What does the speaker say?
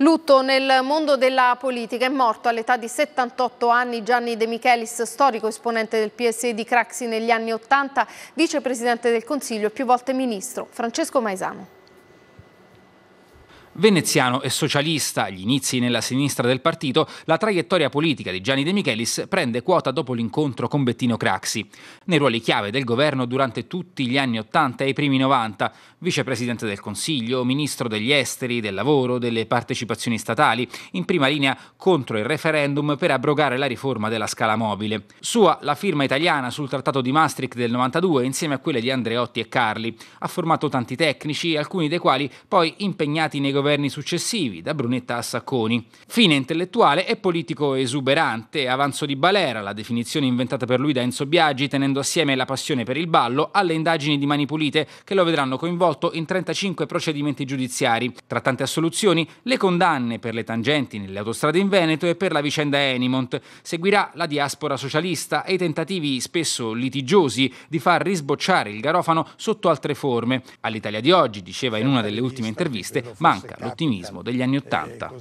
Lutto nel mondo della politica. È morto all'età di 78 anni Gianni De Michelis, storico esponente del PSE di Craxi negli anni 80, vicepresidente del Consiglio e più volte ministro. Francesco Maisano. Veneziano e socialista, agli inizi nella sinistra del partito, la traiettoria politica di Gianni De Michelis prende quota dopo l'incontro con Bettino Craxi. Nei ruoli chiave del governo durante tutti gli anni 80 e i primi 90, vicepresidente del Consiglio, ministro degli esteri, del lavoro, delle partecipazioni statali, in prima linea contro il referendum per abrogare la riforma della scala mobile. Sua la firma italiana sul trattato di Maastricht del 92 insieme a quelle di Andreotti e Carli. Ha formato tanti tecnici, alcuni dei quali poi impegnati nei governi governi successivi, da Brunetta a Sacconi. Fine intellettuale e politico esuberante, avanzo di Balera, la definizione inventata per lui da Enzo Biagi, tenendo assieme la passione per il ballo alle indagini di Mani Pulite, che lo vedranno coinvolto in 35 procedimenti giudiziari. Tra tante assoluzioni, le condanne per le tangenti nelle autostrade in Veneto e per la vicenda Enimont. Seguirà la diaspora socialista e i tentativi, spesso litigiosi, di far risbocciare il garofano sotto altre forme. All'Italia di oggi, diceva in una delle ultime interviste, manca l'ottimismo degli anni Ottanta.